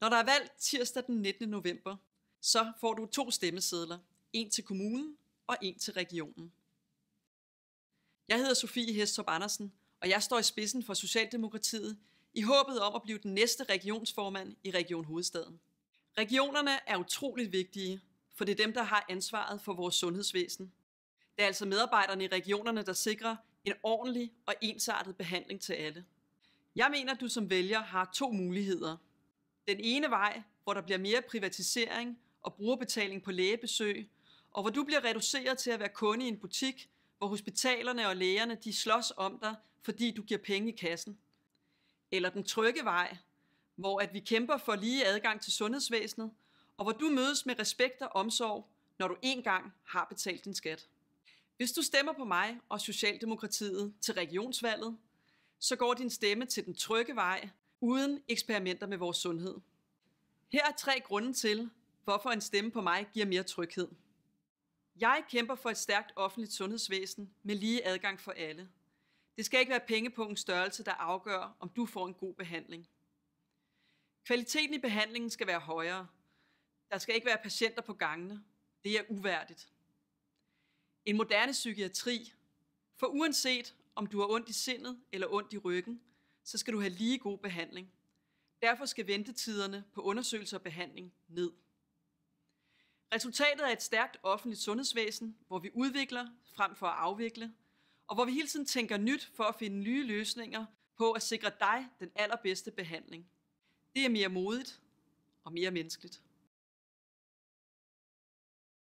Når der er valg tirsdag den 19. november, så får du to stemmesedler. En til kommunen og en til regionen. Jeg hedder Sofie Hestrup Andersen, og jeg står i spidsen for Socialdemokratiet i håbet om at blive den næste regionsformand i Region Hovedstaden. Regionerne er utroligt vigtige, for det er dem, der har ansvaret for vores sundhedsvæsen. Det er altså medarbejderne i regionerne, der sikrer en ordentlig og ensartet behandling til alle. Jeg mener, at du som vælger har to muligheder – den ene vej, hvor der bliver mere privatisering og brugerbetaling på lægebesøg, og hvor du bliver reduceret til at være kunde i en butik, hvor hospitalerne og lægerne de slås om dig, fordi du giver penge i kassen. Eller den trygge vej, hvor at vi kæmper for lige adgang til sundhedsvæsenet, og hvor du mødes med respekt og omsorg, når du engang har betalt din skat. Hvis du stemmer på mig og Socialdemokratiet til regionsvalget, så går din stemme til den trygge vej, uden eksperimenter med vores sundhed. Her er tre grunde til, hvorfor en stemme på mig giver mere tryghed. Jeg kæmper for et stærkt offentligt sundhedsvæsen med lige adgang for alle. Det skal ikke være pengepunktens størrelse, der afgør, om du får en god behandling. Kvaliteten i behandlingen skal være højere. Der skal ikke være patienter på gangene. Det er uværdigt. En moderne psykiatri, for uanset om du har ondt i sindet eller ondt i ryggen, så skal du have lige god behandling. Derfor skal ventetiderne på undersøgelse og behandling ned. Resultatet er et stærkt offentligt sundhedsvæsen, hvor vi udvikler frem for at afvikle, og hvor vi hele tiden tænker nyt for at finde nye løsninger på at sikre dig den allerbedste behandling. Det er mere modigt og mere menneskeligt.